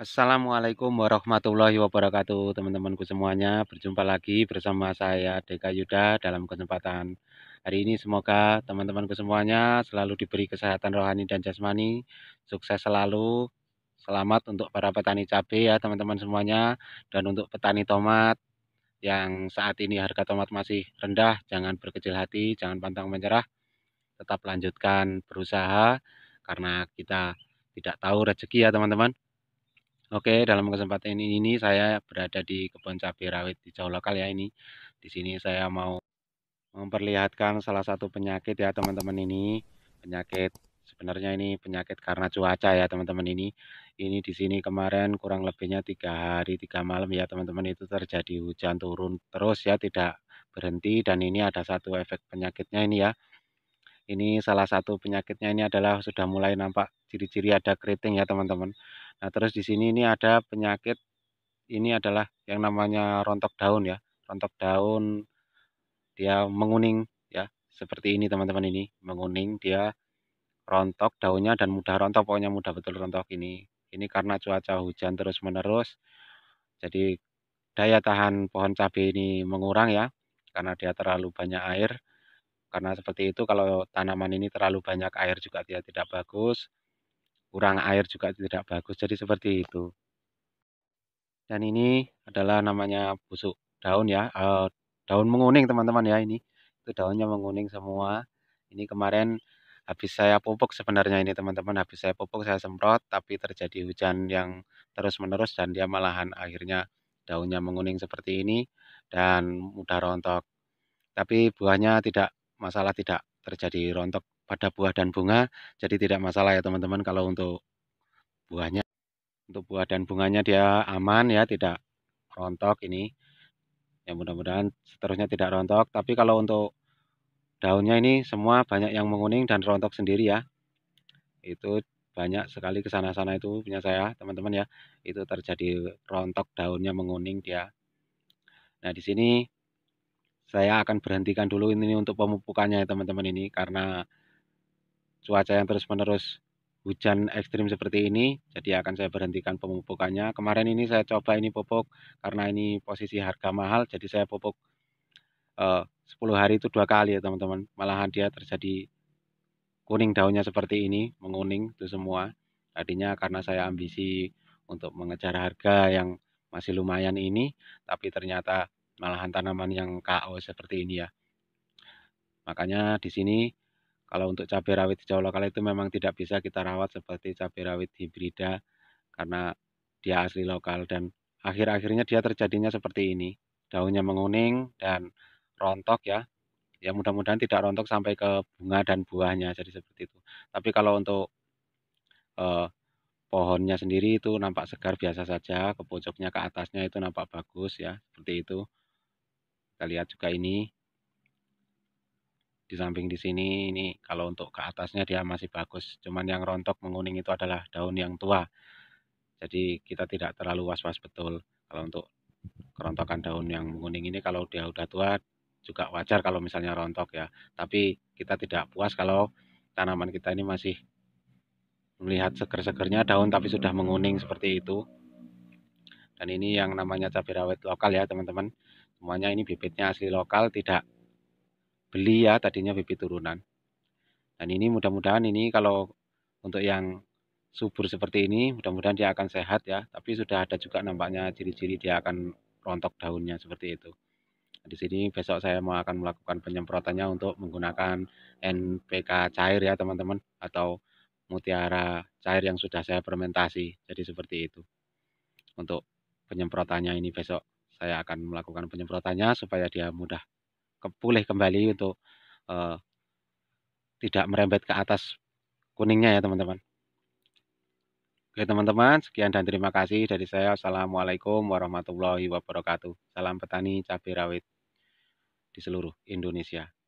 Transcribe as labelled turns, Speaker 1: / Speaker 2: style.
Speaker 1: Assalamualaikum warahmatullahi wabarakatuh teman-temanku semuanya Berjumpa lagi bersama saya Deka Yuda dalam kesempatan hari ini Semoga teman-temanku semuanya selalu diberi kesehatan rohani dan jasmani Sukses selalu Selamat untuk para petani cabai ya teman-teman semuanya Dan untuk petani tomat yang saat ini harga tomat masih rendah Jangan berkecil hati, jangan pantang menyerah Tetap lanjutkan berusaha karena kita tidak tahu rezeki ya teman-teman Oke, dalam kesempatan ini, ini saya berada di kebun cabai rawit di jauh lokal ya ini. Di sini saya mau memperlihatkan salah satu penyakit ya teman-teman ini. Penyakit sebenarnya ini penyakit karena cuaca ya teman-teman ini. Ini di sini kemarin kurang lebihnya tiga hari tiga malam ya teman-teman itu terjadi hujan turun terus ya tidak berhenti dan ini ada satu efek penyakitnya ini ya. Ini salah satu penyakitnya ini adalah sudah mulai nampak ciri-ciri ada keriting ya teman-teman. Nah, terus di sini ini ada penyakit ini adalah yang namanya rontok daun ya. Rontok daun dia menguning ya. Seperti ini teman-teman ini, menguning dia rontok daunnya dan mudah rontok pokoknya mudah betul rontok ini. Ini karena cuaca hujan terus-menerus. Jadi daya tahan pohon cabai ini mengurang ya karena dia terlalu banyak air. Karena seperti itu kalau tanaman ini terlalu banyak air juga dia tidak bagus kurang air juga tidak bagus jadi seperti itu dan ini adalah namanya busuk daun ya uh, daun menguning teman-teman ya ini itu daunnya menguning semua ini kemarin habis saya pupuk sebenarnya ini teman-teman habis saya pupuk saya semprot tapi terjadi hujan yang terus-menerus dan dia malahan akhirnya daunnya menguning seperti ini dan mudah rontok tapi buahnya tidak masalah tidak terjadi rontok pada buah dan bunga. Jadi tidak masalah ya teman-teman kalau untuk buahnya. Untuk buah dan bunganya dia aman ya, tidak rontok ini. Ya mudah-mudahan seterusnya tidak rontok. Tapi kalau untuk daunnya ini semua banyak yang menguning dan rontok sendiri ya. Itu banyak sekali kesana sana itu punya saya, teman-teman ya. Itu terjadi rontok daunnya menguning dia. Nah, di sini saya akan berhentikan dulu ini untuk pemupukannya ya, teman-teman ini karena cuaca yang terus-menerus hujan ekstrim seperti ini jadi akan saya berhentikan pemupukannya kemarin ini saya coba ini pupuk karena ini posisi harga mahal jadi saya pupuk eh, 10 hari itu dua kali ya teman-teman malahan dia terjadi kuning daunnya seperti ini menguning itu semua tadinya karena saya ambisi untuk mengejar harga yang masih lumayan ini tapi ternyata malahan tanaman yang KO seperti ini ya makanya di sini kalau untuk cabai rawit hijau lokal itu memang tidak bisa kita rawat seperti cabai rawit hibrida karena dia asli lokal dan akhir-akhirnya dia terjadinya seperti ini. Daunnya menguning dan rontok ya. Ya mudah-mudahan tidak rontok sampai ke bunga dan buahnya jadi seperti itu. Tapi kalau untuk eh, pohonnya sendiri itu nampak segar biasa saja, ke pojoknya ke atasnya itu nampak bagus ya, seperti itu. Kita lihat juga ini di samping di sini ini kalau untuk ke atasnya dia masih bagus cuman yang rontok menguning itu adalah daun yang tua jadi kita tidak terlalu was-was betul kalau untuk kerontokan daun yang menguning ini kalau dia udah tua juga wajar kalau misalnya rontok ya tapi kita tidak puas kalau tanaman kita ini masih melihat seger-segernya daun tapi sudah menguning seperti itu dan ini yang namanya cabai rawit lokal ya teman-teman semuanya ini bibitnya asli lokal tidak beli ya tadinya bibit turunan. Dan ini mudah-mudahan ini kalau untuk yang subur seperti ini mudah-mudahan dia akan sehat ya. Tapi sudah ada juga nampaknya ciri-ciri dia akan rontok daunnya seperti itu. Di sini besok saya mau akan melakukan penyemprotannya untuk menggunakan NPK cair ya teman-teman atau mutiara cair yang sudah saya fermentasi. Jadi seperti itu. Untuk penyemprotannya ini besok saya akan melakukan penyemprotannya supaya dia mudah ke, pulih kembali untuk uh, eh, tidak merembet ke atas kuningnya ya teman-teman. Oke teman-teman, sekian dan terima kasih dari saya. Assalamualaikum warahmatullahi wabarakatuh. Salam petani cabai rawit di seluruh Indonesia.